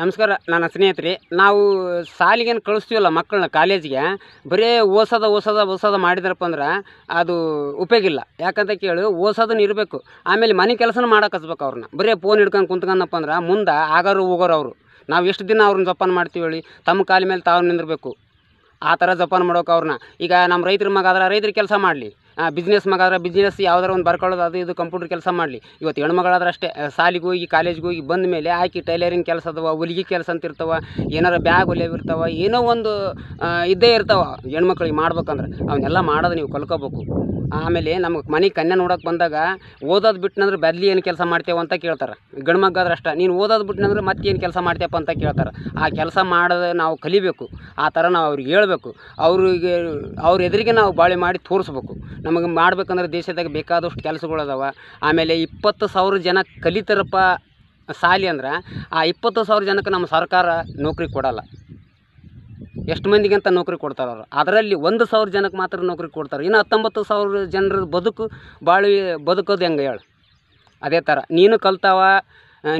ನಮಸ್ಕಾರ ನನ್ನ ಸ್ನೇಹಿತರೆ ನಾವು ಸಾಲಿಗೇನು ಕಳಿಸ್ತೀವಲ್ಲ ಮಕ್ಕಳನ್ನ ಕಾಲೇಜಿಗೆ ಬರೀ ಓಸೋದ ಓಸೋದ ಓಸೋದ ಮಾಡಿದ್ರಪ್ಪ ಅಂದ್ರೆ ಅದು ಉಪಯೋಗ ಇಲ್ಲ ಯಾಕಂತ ಕೇಳಿ ಓಸೋದನ್ನ ಇರಬೇಕು ಆಮೇಲೆ ಮನೆ ಕೆಲಸನ ಮಾಡೋಕೆ ಹಚ್ಬೇಕು ಅವ್ರನ್ನ ಬರೀ ಫೋನ್ ಹಿಡ್ಕೊಂಡು ಕುಂತ್ಕೊಂಡಪ್ಪ ಅಂದ್ರೆ ಮುಂದೆ ಆಗೋರು ಹೋಗೋರು ಅವರು ನಾವು ಎಷ್ಟು ದಿನ ಅವ್ರನ್ನ ಜಪಾನ್ ಮಾಡ್ತೀವಿ ಹೇಳಿ ತಮ್ಮ ಕಾಲ ಮೇಲೆ ತಾವು ನಿಂದಿರಬೇಕು ಆ ಥರ ಜಪಾನ್ ಮಾಡೋಕೆ ಅವ್ರನ್ನ ಈಗ ನಮ್ಮ ರೈತರ ಮಗ ಆದ್ರೆ ರೈತರ ಕೆಲಸ ಮಾಡಲಿ ಬಿಸ್ನೆಸ್ ಮಗ ಆದ್ರೆ ಬಿಸ್ನೆಸ್ ಯಾವ್ದಾರು ಒಂದು ಬರ್ಕೊಳ್ಳೋದು ಅದು ಇದು ಕಂಪ್ಯೂಟರ್ ಕೆಲಸ ಮಾಡಲಿ ಇವತ್ತು ಹೆಣ್ಮಗಳಾದ್ರೆ ಅಷ್ಟೇ ಶಾಲೆಗೆ ಹೋಗಿ ಕಾಲೇಜ್ಗೆ ಹೋಗಿ ಬಂದ ಮೇಲೆ ಆಕಿ ಟೈಲರಿಂಗ್ ಕೆಲಸ ಅದಾವ ಹೊಲಿಗೆ ಕೆಲಸ ಅಂತ ಇರ್ತಾವ ಏನಾರು ಬ್ಯಾಗ್ ಇರ್ತಾವ ಏನೋ ಒಂದು ಇದ್ದೇ ಇರ್ತಾವೆ ಹೆಣ್ಮಕ್ಳಿಗೆ ಮಾಡ್ಬೇಕಂದ್ರೆ ಅವನ್ನೆಲ್ಲ ಮಾಡೋದು ನೀವು ಕಲ್ಕೋಬೇಕು ಆಮೇಲೆ ನಮಗೆ ಮನೆ ಕನ್ಯಾ ನೋಡೋಕೆ ಬಂದಾಗ ಓದೋದು ಬಿಟ್ಟನಂದ್ರೆ ಬದಲಿ ಏನು ಕೆಲಸ ಮಾಡ್ತೇವೆ ಅಂತ ಕೇಳ್ತಾರೆ ಗಂಡ್ಮಗ್ಗಾದ್ರೆ ಅಷ್ಟೇ ನೀನು ಓದೋದು ಬಿಟ್ಟನಂದ್ರೆ ಮತ್ತೆ ಏನು ಕೆಲಸ ಮಾಡ್ತೇವಪ್ಪ ಅಂತ ಕೇಳ್ತಾರೆ ಆ ಕೆಲಸ ಮಾಡೋದು ನಾವು ಕಲಿಬೇಕು ಆ ಥರ ನಾವು ಅವ್ರಿಗೆ ಹೇಳಬೇಕು ಅವ್ರಿಗೆ ಅವ್ರ ಎದುರಿಗೆ ನಾವು ಬಾಳೆ ಮಾಡಿ ತೋರಿಸ್ಬೇಕು ನಮಗೆ ಮಾಡ್ಬೇಕಂದ್ರೆ ದೇಶದಾಗ ಬೇಕಾದಷ್ಟು ಕೆಲಸಗಳದಾವೆ ಆಮೇಲೆ ಇಪ್ಪತ್ತು ಸಾವಿರ ಜನ ಕಲಿತಾರಪ್ಪ ಸಾಲಿ ಅಂದ್ರೆ ಆ ಇಪ್ಪತ್ತು ಸಾವಿರ ಜನಕ್ಕೆ ನಮ್ಮ ಸರ್ಕಾರ ನೌಕರಿ ಕೊಡಲ್ಲ ಎಷ್ಟು ಮಂದಿಗೆ ಅಂತ ನೌಕರಿ ಕೊಡ್ತಾರೆ ಅವರು ಅದರಲ್ಲಿ ಒಂದು ಸಾವಿರ ಜನಕ್ಕೆ ಮಾತ್ರ ನೌಕರಿ ಕೊಡ್ತಾರೆ ಇನ್ನು ಹತ್ತೊಂಬತ್ತು ಸಾವಿರ ಜನರ ಬದುಕು ಬಾಳಿ ಬದುಕೋದು ಹೆಂಗೆ ಹೇಳು ಅದೇ ಥರ ನೀನು ಕಲ್ತಾವ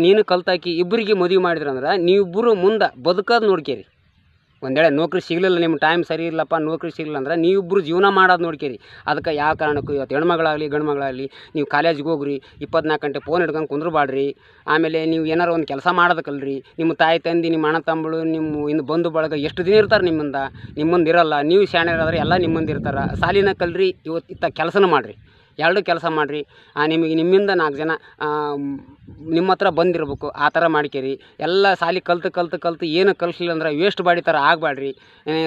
ನೀನು ಕಲ್ತಾಕಿ ಇಬ್ಬರಿಗೆ ಮದುವೆ ಮಾಡಿದ್ರಂದ್ರೆ ನೀವಿಬ್ಬರು ಮುಂದೆ ಬದುಕೋದು ನೋಡ್ಕೇರಿ ಒಂದೇಳೆ ನೌಕರಿ ಸಿಗಲಿಲ್ಲ ನಿಮ್ಮ ಟೈಮ್ ಸರಿ ಇಲ್ಲಪ್ಪ ನೌಕರಿ ಸಿಗಲಿಲ್ಲ ಅಂದ್ರೆ ನೀವಿಬ್ಬರು ಜೀವನ ಮಾಡೋದು ನೋಡ್ಕೇರಿ ಅದಕ್ಕೆ ಯಾವ ಕಾರಣಕ್ಕೂ ಇವತ್ತು ಹೆಣ್ಮಗಳಾಗಲಿ ಗಂಡ್ಮಗಳಾಗಲಿ ನೀವು ಕಾಲೇಜ್ಗೆ ಹೋಗ್ರಿ ಇಪ್ಪತ್ನಾಲ್ಕು ಗಂಟೆ ಫೋನ್ ಹಿಡ್ಕೊಂಡು ಕುಂದ್ರಬಾಡ್ರಿ ಆಮೇಲೆ ನೀವು ಏನಾರು ಒಂದು ಕೆಲಸ ಮಾಡೋದಕ್ಕಲ್ರಿ ನಿಮ್ಮ ತಾಯಿ ತಂದೆ ನಿಮ್ಮ ಅಣ್ಣ ತಂಬಳು ನಿಮ್ಮ ಇನ್ನು ಬಂಧು ಬಳಗ ಎಷ್ಟು ದಿನ ಇರ್ತಾರೆ ನಿಮ್ಮಿಂದ ನಿಮ್ಮಂದಿರಲ್ಲ ನೀವು ಶಾಣ್ಯರಾದ್ರೆ ಎಲ್ಲ ನಿಮ್ಮಂದಿರ್ತಾರೆ ಸಾಲಿನ ಕಲ್ರಿ ಇವತ್ತು ಇತ್ತ ಕೆಲಸನ ಮಾಡಿರಿ ಎರಡು ಕೆಲಸ ಮಾಡಿರಿ ನಿಮಗೆ ನಿಮ್ಮಿಂದ ನಾಲ್ಕು ಜನ ನಿಮ್ಮ ಹತ್ರ ಬಂದಿರಬೇಕು ಆ ಥರ ಮಾಡ್ಕೇರಿ ಎಲ್ಲ ಸಾಲಿ ಕಲ್ತು ಕಲ್ತು ಕಲ್ತು ಏನು ಕಲಿಸಲಿಲ್ಲ ಅಂದ್ರೆ ವೇಸ್ಟ್ ಬಾಡಿ ಥರ ಆಗಬೇಡ್ರಿ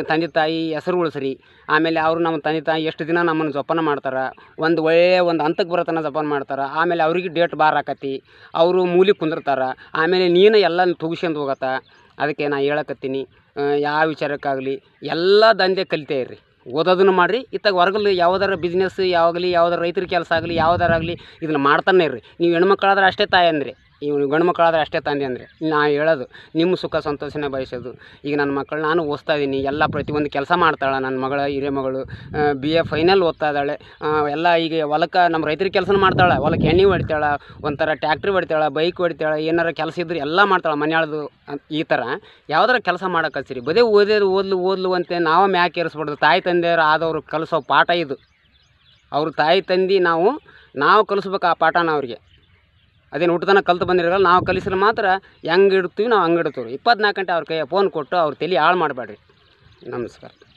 ತಂದೆ ತಾಯಿ ಹೆಸರು ಉಳಿಸ್ರಿ ಆಮೇಲೆ ಅವರು ನಮ್ಮ ತಂದೆ ತಾಯಿ ಎಷ್ಟು ದಿನ ನಮ್ಮನ್ನು ಜೋಪಾನ ಮಾಡ್ತಾರೆ ಒಂದು ಒಳ್ಳೆಯ ಒಂದು ಹಂತಕ್ಕೆ ಬರೋತನ ಜೋಪಾನ ಮಾಡ್ತಾರೆ ಆಮೇಲೆ ಅವ್ರಿಗೆ ಡೇಟ್ ಬಾರ್ ಹಾಕತ್ತಿ ಅವರು ಮೂಲಿ ಕುಂದಿರ್ತಾರೆ ಆಮೇಲೆ ನೀನು ಎಲ್ಲ ತುಗಿಸ್ಕೊಂಡು ಹೋಗತ್ತ ಅದಕ್ಕೆ ನಾನು ಹೇಳಕತ್ತೀನಿ ಯಾವ ವಿಚಾರಕ್ಕಾಗಲಿ ಎಲ್ಲ ದಂಧೆ ಕಲಿತೇ ಇರ್ರಿ ಓದೋದನ್ನು ಮಾಡಿರಿ ಇತ್ತಾಗ ಹೊರಗಲ್ಲಿ ಯಾವುದಾರ ಬಿಸ್ನೆಸ್ ಯಾವಾಗಲಿ ಯಾವ್ದಾರ ರೈತ್ರ ಕೆಲಸ ಆಗಲಿ ಯಾವ್ದಾರ ಆಗಲಿ ಇದನ್ನು ಮಾಡ್ತಾನೆ ಇರ್ರಿ ನೀವು ಹೆಣ್ಮಕ್ಳಾದ್ರೆ ಅಷ್ಟೇ ತಾಯಂದಿರಿ ಇವ್ನು ಗಂಡು ಮಕ್ಕಳಾದ್ರೆ ಅಷ್ಟೇ ತಂದೆ ಅಂದರೆ ನಾ ಹೇಳೋದು ನಿಮ್ಮ ಸುಖ ಸಂತೋಷನೇ ಬಯಸೋದು ಈಗ ನನ್ನ ಮಕ್ಕಳು ನಾನು ಓದ್ತಾ ಇದ್ದೀನಿ ಎಲ್ಲ ಪ್ರತಿಯೊಂದು ಕೆಲಸ ಮಾಡ್ತಾಳೆ ನನ್ನ ಮಗಳ ಹಿರಿಯ ಮಗಳು ಬಿ ಎ ಫೈನಲ್ ಓದ್ತಾ ಇದ್ದಾಳೆ ಎಲ್ಲ ಈಗ ಹೊಲಕ್ಕೆ ನಮ್ಮ ರೈತರಿಗೆ ಕೆಲಸ ಮಾಡ್ತಾಳೆ ಹೊಲಕ್ಕೆ ಎಣ್ಣೆ ಹೊಡಿತಾಳೆ ಒಂಥರ ಟ್ಯಾಕ್ಟ್ರಿ ಹೊಡಿತಾಳೆ ಬೈಕ್ ಹೊಡಿತಾಳೆ ಏನಾರ ಕೆಲಸ ಇದ್ರೆ ಎಲ್ಲ ಮಾಡ್ತಾಳೆ ಮನೆಯಾಳದು ಈ ಥರ ಯಾವ್ದಾರ ಕೆಲಸ ಮಾಡೋಕ್ಕಲ್ಸಿರಿ ಬದೇ ಓದೋದು ಓದ್ಲು ಓದ್ಲು ಅಂತ ನಾವು ಮ್ಯಾಕೆ ಏರಿಸ್ಬಾರ್ದು ತಾಯಿ ತಂದೆಯವ್ರು ಆದವರು ಕಲಿಸೋ ಪಾಠ ಇದು ಅವ್ರ ತಾಯಿ ತಂದೆ ನಾವು ನಾವು ಕಲಿಸ್ಬೇಕು ಆ ಪಾಠನ ಅವ್ರಿಗೆ ಅದೇನು ಹುಟ್ಟತನ ಕಲ್ತು ಬಂದಿರಲ್ಲ ನಾವು ಕಲಿಸಿದ್ರೆ ಮಾತ್ರ ಹೆಂಗೆ ಇಡ್ತೀವಿ ನಾವು ಹಂಗೆ ಇಡ್ತೀವಿ ಇಪ್ಪತ್ನಾಲ್ಕು ಗಂಟೆ ಅವ್ರ ಕೈಯ ಫೋನ್ ಕೊಟ್ಟು ಅವ್ರ ತಲೆ ಹಾಳು ಮಾಡಬೇಡ್ರಿ ನಮಸ್ಕಾರ